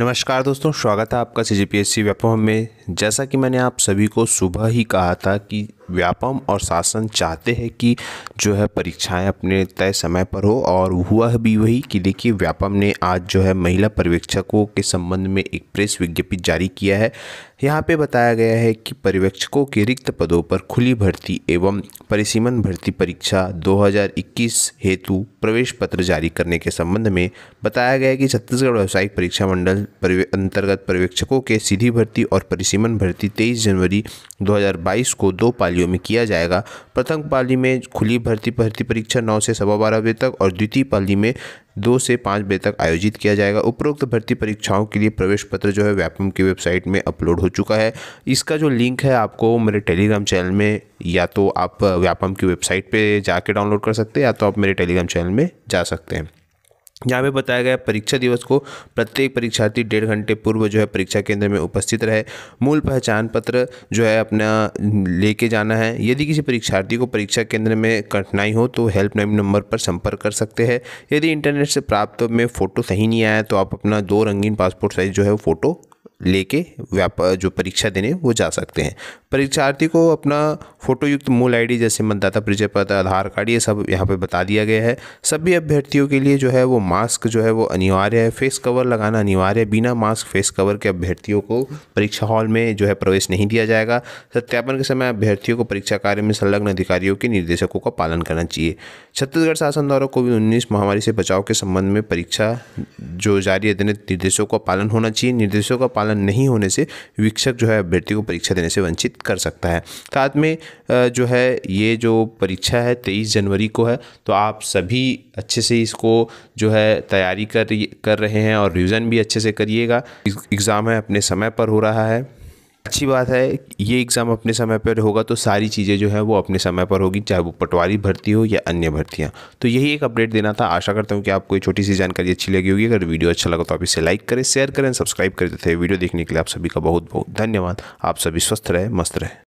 नमस्कार दोस्तों स्वागत है आपका C G P S C Vyapam में जैसा कि मैंने आप सभी को सुबह ही कहा था कि व्यापम और शासन चाहते हैं कि जो है परीक्षाएं अपने तय समय पर हो और हुआ भी वही कि देखिए व्यापम ने आज जो है महिला पर्यवेक्षकों के संबंध में एक प्रेस विज्ञप्ति जारी किया है यहाँ पे बताया गया है कि पर्यवेक्षकों के रिक्त पदों पर खुली भर्ती एवं परिसीमन भर्ती परीक्षा 2021 हेतु प्रवेश पत्र जारी करने के संबंध में बताया गया है कि छत्तीसगढ़ व्यावसायिक परीक्षा मंडल अंतर्गत पर्यवेक्षकों के सीधी भर्ती और परिसीमन भर्ती 23 जनवरी 2022 को दो पालियों में किया जाएगा प्रथम पाली में खुली भर्ती भर्ती परीक्षा नौ से सवा बारह बजे तक और द्वितीय पाली में दो से पाँच बजे तक आयोजित किया जाएगा उपरोक्त भर्ती परीक्षाओं के लिए प्रवेश पत्र जो है व्यापम की वेबसाइट में अपलोड हो चुका है इसका जो लिंक है आपको मेरे टेलीग्राम चैनल में या तो आप व्यापम की वेबसाइट पे जाके डाउनलोड कर सकते हैं या तो आप मेरे टेलीग्राम चैनल में जा सकते हैं यहाँ पे बताया गया परीक्षा दिवस को प्रत्येक परीक्षार्थी डेढ़ घंटे पूर्व जो है परीक्षा केंद्र में उपस्थित रहे मूल पहचान पत्र जो है अपना लेके जाना है यदि किसी परीक्षार्थी को परीक्षा केंद्र में कठिनाई हो तो हेल्पलाइन नंबर पर संपर्क कर सकते हैं यदि इंटरनेट से प्राप्त में फ़ोटो सही नहीं आया तो आप अपना दो रंगीन पासपोर्ट साइज़ जो है फ़ोटो लेके व्याप जो परीक्षा देने वो जा सकते हैं परीक्षार्थी को अपना फोटोयुक्त मूल आईडी जैसे मतदाता परिचय पत्र आधार कार्ड ये सब यहाँ पे बता दिया गया है सभी अभ्यर्थियों के लिए जो है वो मास्क जो है वो अनिवार्य है फेस कवर लगाना अनिवार्य है बिना मास्क फेस कवर के अभ्यर्थियों को परीक्षा हॉल में जो है प्रवेश नहीं दिया जाएगा सत्यापन के समय अभ्यर्थियों को परीक्षा कार्य में संलग्न अधिकारियों के निर्देशकों का पालन करना चाहिए छत्तीसगढ़ शासन द्वारा कोविड उन्नीस महामारी से बचाव के संबंध में परीक्षा जो जारी निर्देशों का पालन होना चाहिए निर्देशों का पालन पालन नहीं होने से वीक्षक जो है अभ्यर्थी को परीक्षा देने से वंचित कर सकता है साथ में जो है ये जो परीक्षा है तेईस जनवरी को है तो आप सभी अच्छे से इसको जो है तैयारी कर कर रहे हैं और रिविज़न भी अच्छे से करिएगा एग्ज़ाम है अपने समय पर हो रहा है अच्छी बात है ये एग्ज़ाम अपने समय पर होगा तो सारी चीज़ें जो है वो अपने समय पर होगी चाहे वो पटवारी भर्ती हो या अन्य भर्तियाँ तो यही एक अपडेट देना था आशा करता हूँ कि आपको ये छोटी सी जानकारी अच्छी लगी होगी अगर वीडियो अच्छा लगा तो आप इसे लाइक करें शेयर करें सब्सक्राइब कर देते हैं वीडियो देखने के लिए आप सभी का बहुत बहुत धन्यवाद आप सभी स्वस्थ रहे मस्त रहे